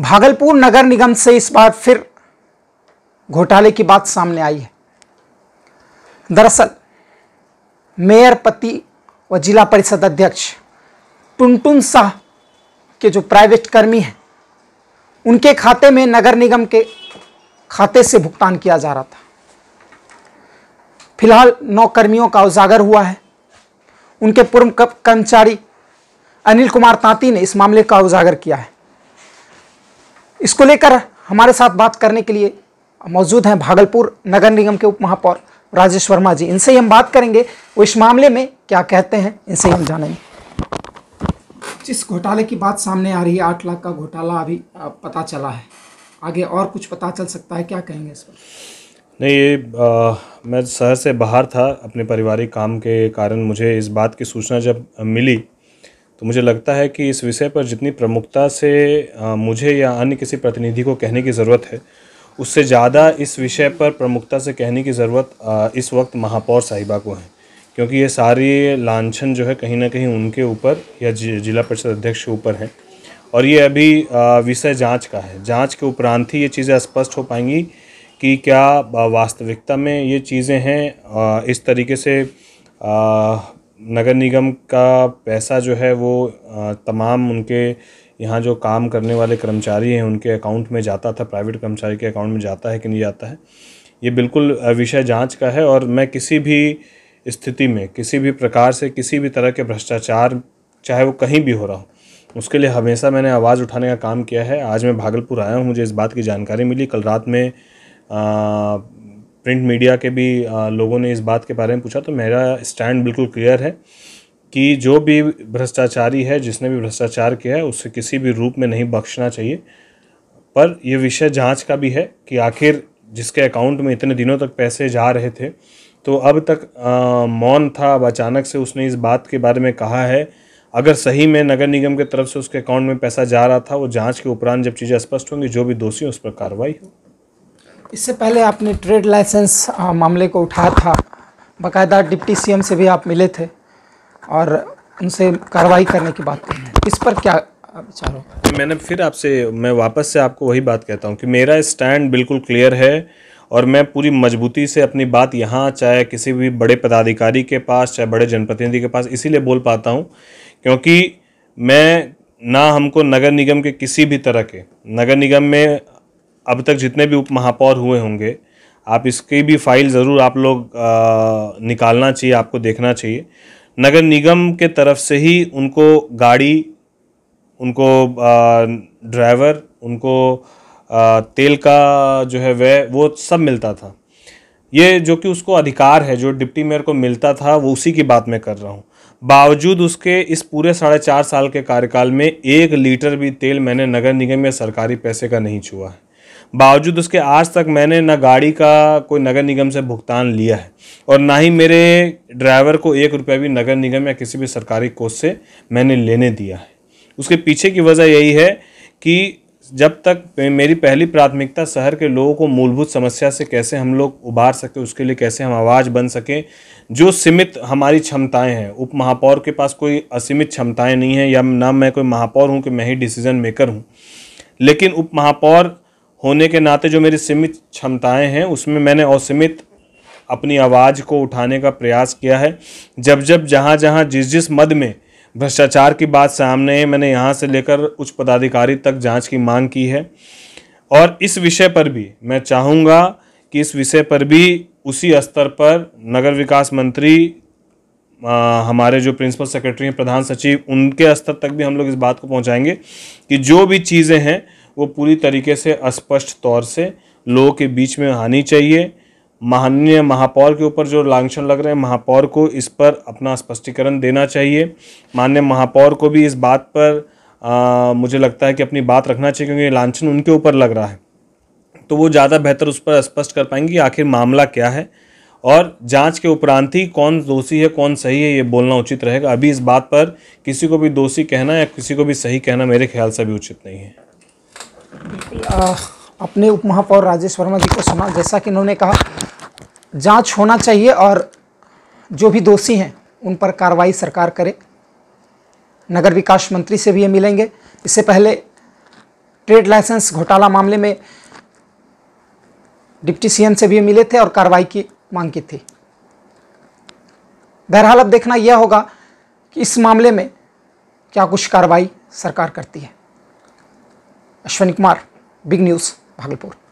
भागलपुर नगर निगम से इस बार फिर घोटाले की बात सामने आई है दरअसल मेयर पति व जिला परिषद अध्यक्ष टुनटुन शाह के जो प्राइवेट कर्मी हैं उनके खाते में नगर निगम के खाते से भुगतान किया जा रहा था फिलहाल नौ कर्मियों का उजागर हुआ है उनके पूर्व कर्मचारी अनिल कुमार तांती ने इस मामले का उजागर किया है इसको लेकर हमारे साथ बात करने के लिए मौजूद हैं भागलपुर नगर निगम के उप महापौर राजेश वर्मा जी इनसे ही हम बात करेंगे वो इस मामले में क्या कहते हैं इनसे हम जानेंगे जिस घोटाले की बात सामने आ रही है आठ लाख का घोटाला अभी पता चला है आगे और कुछ पता चल सकता है क्या कहेंगे इस पर नहीं ये आ, मैं शहर से बाहर था अपने पारिवारिक काम के कारण मुझे इस बात की सूचना जब मिली तो मुझे लगता है कि इस विषय पर जितनी प्रमुखता से मुझे या अन्य किसी प्रतिनिधि को कहने की ज़रूरत है उससे ज़्यादा इस विषय पर प्रमुखता से कहने की ज़रूरत इस वक्त महापौर साहिबा को है क्योंकि ये सारी लांछन जो है कहीं ना कहीं उनके ऊपर या जिला परिषद अध्यक्ष के ऊपर है और ये अभी विषय जांच का है जांच के उपरांत ही ये चीज़ें स्पष्ट हो पाएंगी कि क्या वास्तविकता में ये चीज़ें हैं इस तरीके से नगर निगम का पैसा जो है वो तमाम उनके यहाँ जो काम करने वाले कर्मचारी हैं उनके अकाउंट में जाता था प्राइवेट कर्मचारी के अकाउंट में जाता है कि नहीं जाता है ये बिल्कुल विषय जांच का है और मैं किसी भी स्थिति में किसी भी प्रकार से किसी भी तरह के भ्रष्टाचार चाहे वो कहीं भी हो रहा हो उसके लिए हमेशा मैंने आवाज़ उठाने का काम किया है आज मैं भागलपुर आया हूँ मुझे इस बात की जानकारी मिली कल रात में आ, प्रिंट मीडिया के भी लोगों ने इस बात के बारे में पूछा तो मेरा स्टैंड बिल्कुल क्लियर है कि जो भी भ्रष्टाचारी है जिसने भी भ्रष्टाचार किया है उससे किसी भी रूप में नहीं बख्शना चाहिए पर यह विषय जांच का भी है कि आखिर जिसके अकाउंट में इतने दिनों तक पैसे जा रहे थे तो अब तक आ, मौन था अब अचानक से उसने इस बात के बारे में कहा है अगर सही में नगर निगम की तरफ से उसके अकाउंट में पैसा जा रहा था वो जांच के उपरांत जब चीज़ें स्पष्ट होंगी जो भी दोषी उस पर कार्रवाई हो इससे पहले आपने ट्रेड लाइसेंस मामले को उठाया था बाकायदा डिप्टी सीएम से भी आप मिले थे और उनसे कार्रवाई करने की बात कही इस पर क्या विचार होगा मैंने फिर आपसे मैं वापस से आपको वही बात कहता हूँ कि मेरा स्टैंड बिल्कुल क्लियर है और मैं पूरी मजबूती से अपनी बात यहाँ चाहे किसी भी बड़े पदाधिकारी के पास चाहे बड़े जनप्रतिनिधि के पास इसीलिए बोल पाता हूँ क्योंकि मैं ना हमको नगर निगम के किसी भी तरह के नगर निगम में अब तक जितने भी उप महापौर हुए होंगे आप इसकी भी फाइल ज़रूर आप लोग निकालना चाहिए आपको देखना चाहिए नगर निगम के तरफ से ही उनको गाड़ी उनको ड्राइवर उनको तेल का जो है वह वो सब मिलता था ये जो कि उसको अधिकार है जो डिप्टी मेयर को मिलता था वो उसी की बात मैं कर रहा हूँ बावजूद उसके इस पूरे साढ़े चार साल के कार्यकाल में एक लीटर भी तेल मैंने नगर निगम या सरकारी पैसे का नहीं छुआ है बावजूद उसके आज तक मैंने ना गाड़ी का कोई नगर निगम से भुगतान लिया है और ना ही मेरे ड्राइवर को एक रुपया भी नगर निगम या किसी भी सरकारी कोष से मैंने लेने दिया है उसके पीछे की वजह यही है कि जब तक मेरी पहली प्राथमिकता शहर के लोगों को मूलभूत समस्या से कैसे हम लोग उभार सकें उसके लिए कैसे हम आवाज़ बन सकें जो सीमित हमारी क्षमताएं हैं उप महापौर के पास कोई असीमित क्षमताएं नहीं हैं या ना मैं कोई महापौर हूं कि मैं ही डिसीजन मेकर हूं लेकिन उप महापौर होने के नाते जो मेरी सीमित क्षमताएं हैं उसमें मैंने असीमित अपनी आवाज़ को उठाने का प्रयास किया है जब जब जहाँ जहाँ जिस जिस मद में भ्रष्टाचार की बात सामने है मैंने यहाँ से लेकर उच्च पदाधिकारी तक जांच की मांग की है और इस विषय पर भी मैं चाहूँगा कि इस विषय पर भी उसी स्तर पर नगर विकास मंत्री आ, हमारे जो प्रिंसिपल सेक्रेटरी हैं प्रधान सचिव उनके स्तर तक भी हम लोग इस बात को पहुँचाएंगे कि जो भी चीज़ें हैं वो पूरी तरीके से अस्पष्ट तौर से लोगों के बीच में आनी चाहिए माननीय महापौर के ऊपर जो लांछन लग रहे हैं महापौर को इस पर अपना स्पष्टीकरण देना चाहिए माननीय महापौर को भी इस बात पर आ, मुझे लगता है कि अपनी बात रखना चाहिए क्योंकि लांछन उनके ऊपर लग रहा है तो वो ज़्यादा बेहतर उस पर स्पष्ट कर पाएंगे कि आखिर मामला क्या है और जांच के उपरांत ही कौन दोषी है कौन सही है ये बोलना उचित रहेगा अभी इस बात पर किसी को भी दोषी कहना या किसी को भी सही कहना मेरे ख्याल से भी उचित नहीं है अपने उप महापौर राजेश वर्मा जी को सुना जैसा कि उन्होंने कहा जांच होना चाहिए और जो भी दोषी हैं उन पर कार्रवाई सरकार करे नगर विकास मंत्री से भी ये मिलेंगे इससे पहले ट्रेड लाइसेंस घोटाला मामले में डिप्टी सीएम से भी मिले थे और कार्रवाई की मांग की थी बहरहाल अब देखना यह होगा कि इस मामले में क्या कुछ कार्रवाई सरकार करती है अश्वनी कुमार बिग न्यूज़ भागलपुर